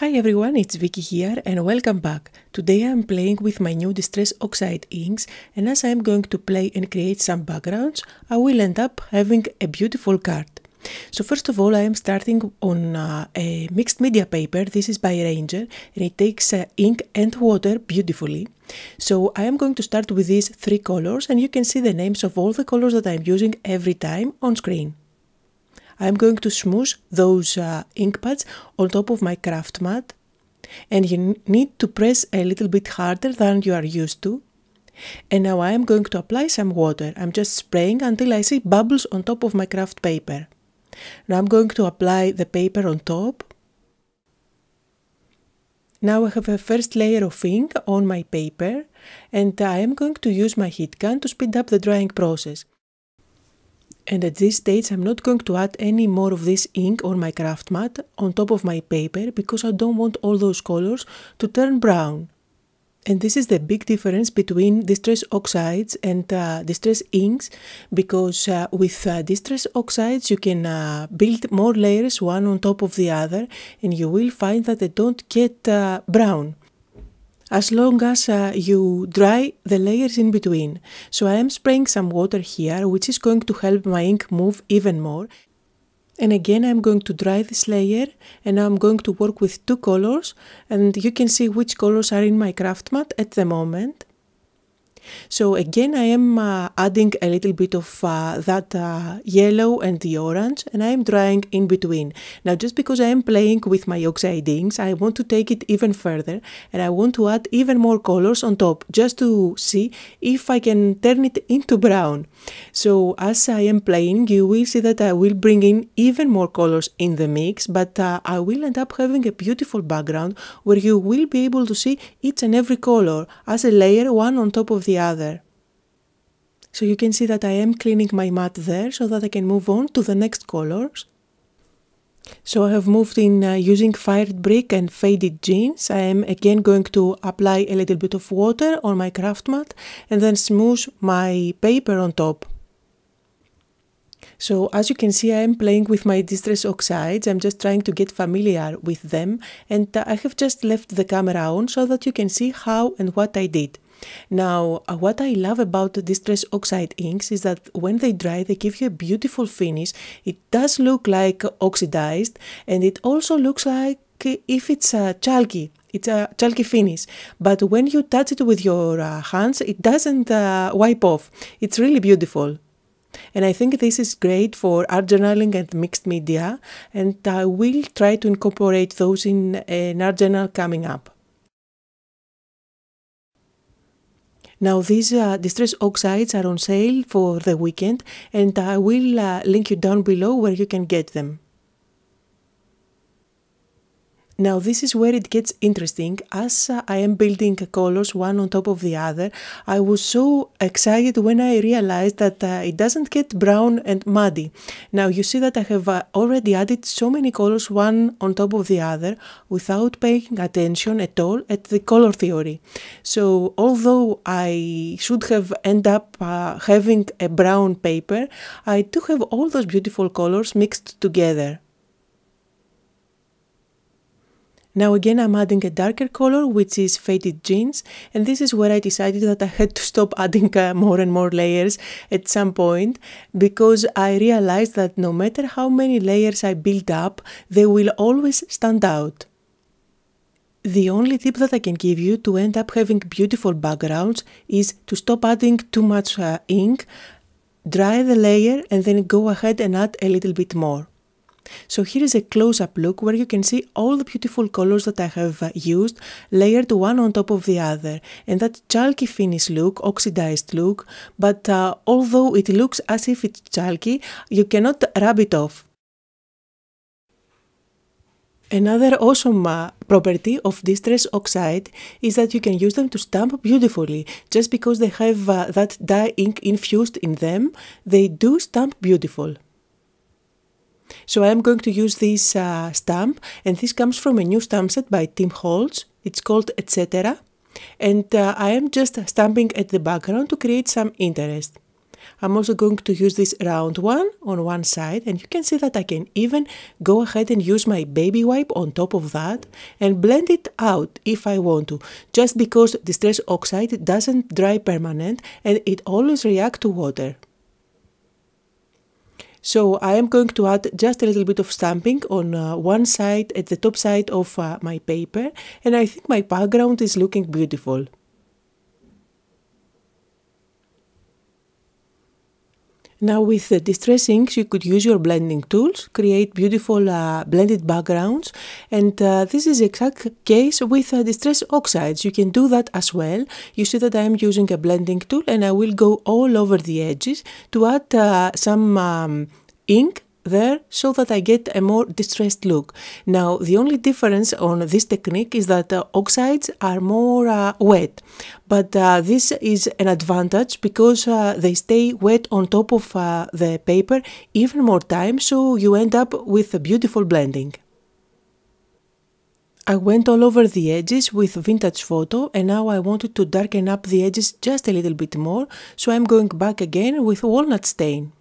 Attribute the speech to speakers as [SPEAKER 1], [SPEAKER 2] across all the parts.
[SPEAKER 1] Hi everyone, it's Vicky here and welcome back. Today I'm playing with my new Distress Oxide inks and as I'm going to play and create some backgrounds, I will end up having a beautiful card. So first of all, I am starting on uh, a mixed media paper. This is by Ranger and it takes uh, ink and water beautifully. So I am going to start with these three colors and you can see the names of all the colors that I'm using every time on screen. I'm going to smooth those uh, ink pads on top of my craft mat and you need to press a little bit harder than you are used to. And now I am going to apply some water. I'm just spraying until I see bubbles on top of my craft paper. Now I'm going to apply the paper on top. Now I have a first layer of ink on my paper and I am going to use my heat gun to speed up the drying process. And at this stage, I'm not going to add any more of this ink on my craft mat on top of my paper because I don't want all those colors to turn brown. And this is the big difference between distress oxides and uh, distress inks because uh, with uh, distress oxides you can uh, build more layers one on top of the other and you will find that they don't get uh, brown as long as uh, you dry the layers in between. So I am spraying some water here, which is going to help my ink move even more. And again, I'm going to dry this layer and I'm going to work with two colors and you can see which colors are in my craft mat at the moment. So again, I am uh, adding a little bit of uh, that uh, yellow and the orange, and I am drying in between. Now, just because I am playing with my oxidings, I want to take it even further, and I want to add even more colors on top, just to see if I can turn it into brown. So as I am playing, you will see that I will bring in even more colors in the mix, but uh, I will end up having a beautiful background where you will be able to see each and every color as a layer, one on top of the other. So you can see that I am cleaning my mat there so that I can move on to the next colors. So I have moved in uh, using fired brick and faded jeans. I am again going to apply a little bit of water on my craft mat and then smooth my paper on top. So as you can see, I am playing with my distress oxides. I'm just trying to get familiar with them. And uh, I have just left the camera on so that you can see how and what I did. Now, uh, what I love about Distress Oxide inks is that when they dry, they give you a beautiful finish. It does look like oxidized and it also looks like if it's uh, chalky it's a chalky finish but when you touch it with your uh, hands it doesn't uh, wipe off it's really beautiful and i think this is great for art journaling and mixed media and i will try to incorporate those in an art journal coming up Now, these uh, distress oxides are on sale for the weekend, and I will uh, link you down below where you can get them. Now this is where it gets interesting. As uh, I am building colors one on top of the other, I was so excited when I realized that uh, it doesn't get brown and muddy. Now you see that I have uh, already added so many colors one on top of the other without paying attention at all at the color theory. So although I should have end up uh, having a brown paper, I do have all those beautiful colors mixed together. Now again I'm adding a darker color which is faded jeans and this is where I decided that I had to stop adding uh, more and more layers at some point because I realized that no matter how many layers I build up they will always stand out. The only tip that I can give you to end up having beautiful backgrounds is to stop adding too much uh, ink, dry the layer and then go ahead and add a little bit more. So here is a close-up look where you can see all the beautiful colors that I have uh, used layered one on top of the other and that chalky finish look, oxidized look, but uh, although it looks as if it's chalky, you cannot rub it off. Another awesome uh, property of distress oxide is that you can use them to stamp beautifully. Just because they have uh, that dye ink infused in them, they do stamp beautiful. So I'm going to use this uh, stamp and this comes from a new stamp set by Tim Holtz. It's called Etc. And uh, I am just stamping at the background to create some interest. I'm also going to use this round one on one side and you can see that I can even go ahead and use my baby wipe on top of that and blend it out if I want to just because distress oxide doesn't dry permanent and it always reacts to water. So I am going to add just a little bit of stamping on uh, one side at the top side of uh, my paper and I think my background is looking beautiful. Now with the distress inks you could use your blending tools, create beautiful uh, blended backgrounds and uh, this is exact case with uh, distress oxides. You can do that as well. You see that I am using a blending tool and I will go all over the edges to add uh, some um, ink there so that I get a more distressed look. Now, the only difference on this technique is that uh, oxides are more uh, wet, but uh, this is an advantage because uh, they stay wet on top of uh, the paper even more time, so you end up with a beautiful blending. I went all over the edges with vintage photo and now I wanted to darken up the edges just a little bit more, so I'm going back again with walnut stain.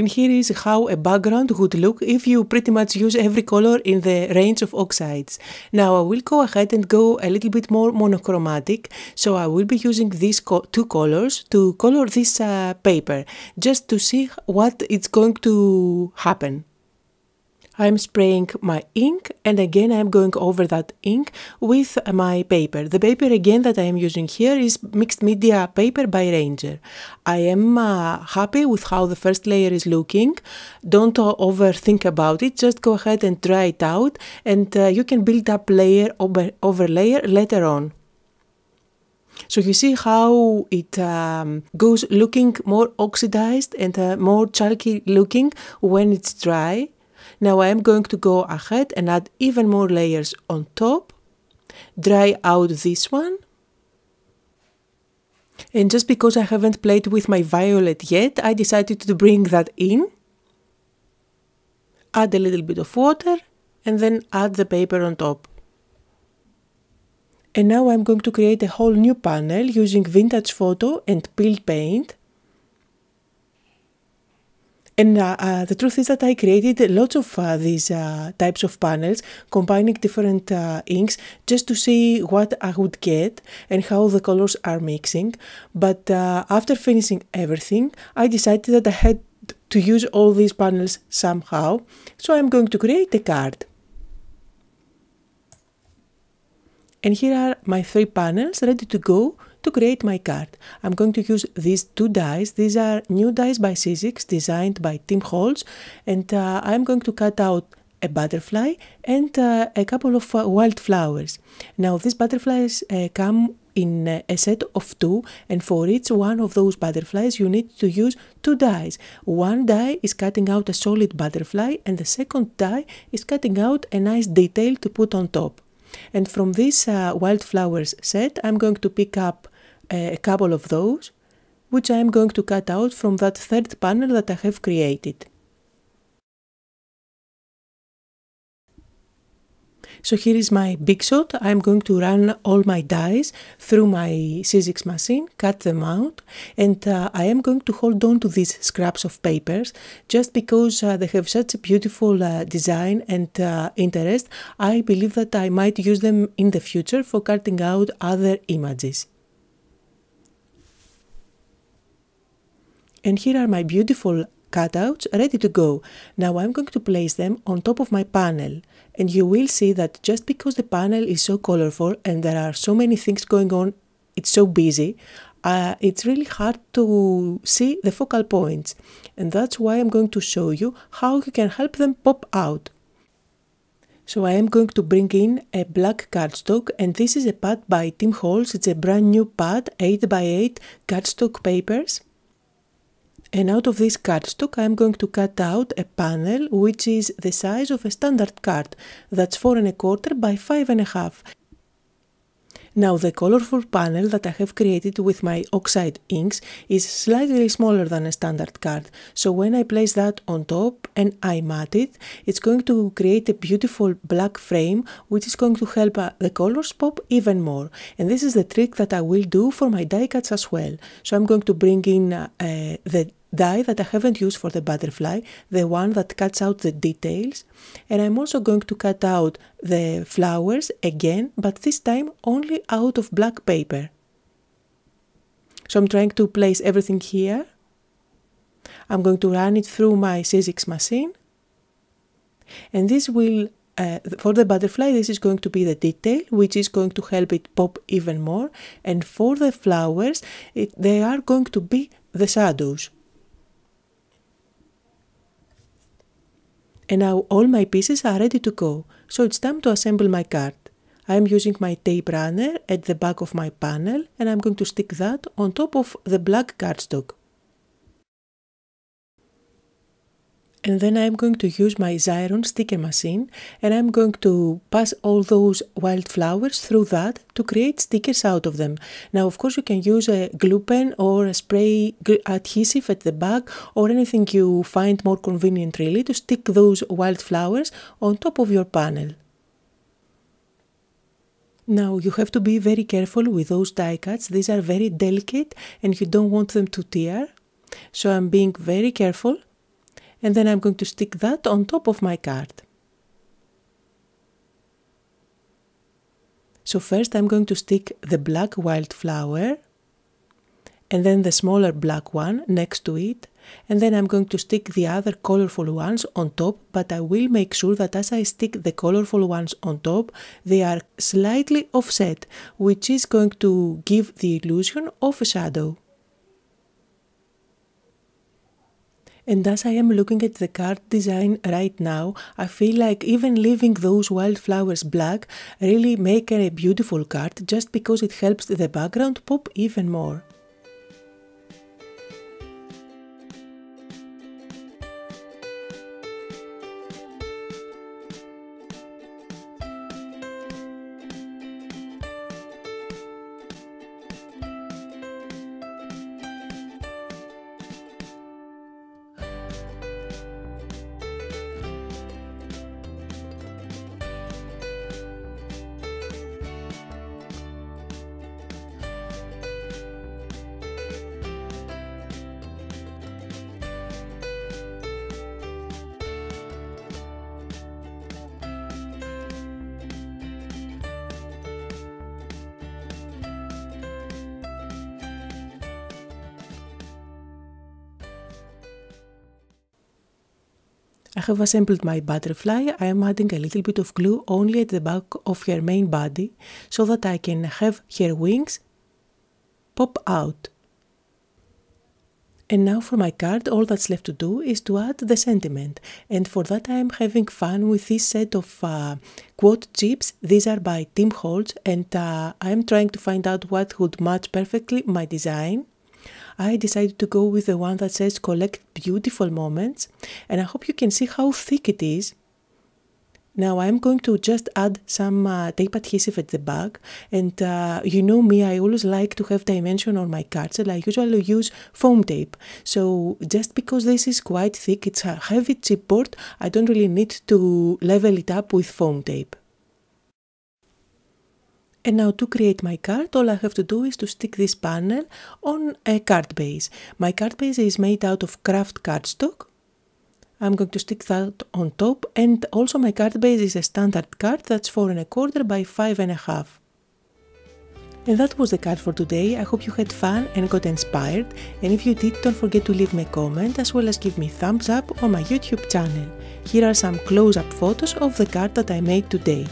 [SPEAKER 1] And here is how a background would look if you pretty much use every color in the range of oxides. Now I will go ahead and go a little bit more monochromatic, so I will be using these co two colors to color this uh, paper, just to see what it's going to happen. I'm spraying my ink and again I'm going over that ink with my paper. The paper again that I am using here is mixed media paper by Ranger. I am uh, happy with how the first layer is looking. Don't overthink about it, just go ahead and dry it out and uh, you can build up layer over, over layer later on. So you see how it um, goes looking more oxidized and uh, more chalky looking when it's dry. Now I am going to go ahead and add even more layers on top, dry out this one, and just because I haven't played with my violet yet, I decided to bring that in, add a little bit of water, and then add the paper on top. And now I'm going to create a whole new panel using vintage photo and peeled paint and uh, uh, the truth is that I created lots of uh, these types of panels, combining different inks just to see what I would get and how the colors are mixing. But after finishing everything, I decided that I had to use all these panels somehow. So I'm going to create a card. And here are my three panels ready to go to create my card. I'm going to use these two dies. These are new dies by Sizzix designed by Tim Holtz and uh, I'm going to cut out a butterfly and uh, a couple of uh, wildflowers. Now these butterflies uh, come in uh, a set of two and for each one of those butterflies you need to use two dies. One die is cutting out a solid butterfly and the second die is cutting out a nice detail to put on top. And from this uh, wildflowers set I'm going to pick up a couple of those, which I am going to cut out from that third panel that I have created. So here is my big shot. I'm going to run all my dies through my C6 machine, cut them out, and uh, I am going to hold on to these scraps of papers just because uh, they have such a beautiful uh, design and uh, interest. I believe that I might use them in the future for cutting out other images. And here are my beautiful cutouts ready to go. Now I'm going to place them on top of my panel and you will see that just because the panel is so colorful and there are so many things going on, it's so busy, uh, it's really hard to see the focal points and that's why I'm going to show you how you can help them pop out. So I am going to bring in a black cardstock and this is a pad by Tim Holtz. It's a brand new pad 8x8 cardstock papers and out of this cardstock I'm going to cut out a panel which is the size of a standard card, that's four and a quarter by five and a half. Now the colorful panel that I have created with my oxide inks is slightly smaller than a standard card, so when I place that on top and I mat it, it's going to create a beautiful black frame which is going to help uh, the colors pop even more. And this is the trick that I will do for my die cuts as well. So I'm going to bring in uh, uh, the dye that I haven't used for the butterfly, the one that cuts out the details. And I'm also going to cut out the flowers again, but this time only out of black paper. So I'm trying to place everything here. I'm going to run it through my Sizzix machine. And this will, uh, for the butterfly, this is going to be the detail, which is going to help it pop even more. And for the flowers, it, they are going to be the shadows. And now all my pieces are ready to go, so it's time to assemble my card. I'm using my tape runner at the back of my panel and I'm going to stick that on top of the black cardstock. and then I'm going to use my Xyron sticker machine and I'm going to pass all those wildflowers through that to create stickers out of them. Now of course you can use a glue pen or a spray adhesive at the back or anything you find more convenient really to stick those wildflowers on top of your panel. Now you have to be very careful with those die cuts, these are very delicate and you don't want them to tear. So I'm being very careful and then I'm going to stick that on top of my card. So first I'm going to stick the black wildflower and then the smaller black one next to it and then I'm going to stick the other colorful ones on top but I will make sure that as I stick the colorful ones on top they are slightly offset which is going to give the illusion of a shadow. And as I am looking at the card design right now, I feel like even leaving those wildflowers black really make a beautiful card just because it helps the background pop even more. I have assembled my butterfly. I am adding a little bit of glue only at the back of her main body so that I can have her wings pop out. And now for my card, all that's left to do is to add the sentiment. And for that I am having fun with this set of uh, quote chips. These are by Tim Holtz and uh, I am trying to find out what would match perfectly my design. I decided to go with the one that says collect beautiful moments, and I hope you can see how thick it is. Now I'm going to just add some uh, tape adhesive at the back and uh, you know me I always like to have dimension on my cards and I usually use foam tape so just because this is quite thick it's a heavy chipboard I don't really need to level it up with foam tape. And now to create my card, all I have to do is to stick this panel on a card base. My card base is made out of craft cardstock. I'm going to stick that on top and also my card base is a standard card that's four and a quarter by five and a half. And that was the card for today. I hope you had fun and got inspired. And if you did, don't forget to leave me a comment as well as give me thumbs up on my YouTube channel. Here are some close-up photos of the card that I made today.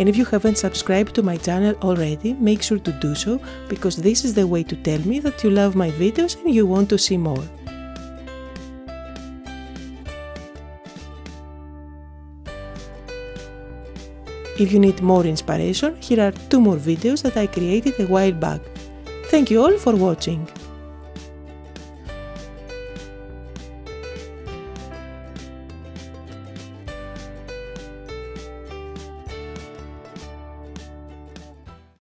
[SPEAKER 1] And if you haven't subscribed to my channel already, make sure to do so, because this is the way to tell me that you love my videos and you want to see more. If you need more inspiration, here are two more videos that I created a while back. Thank you all for watching!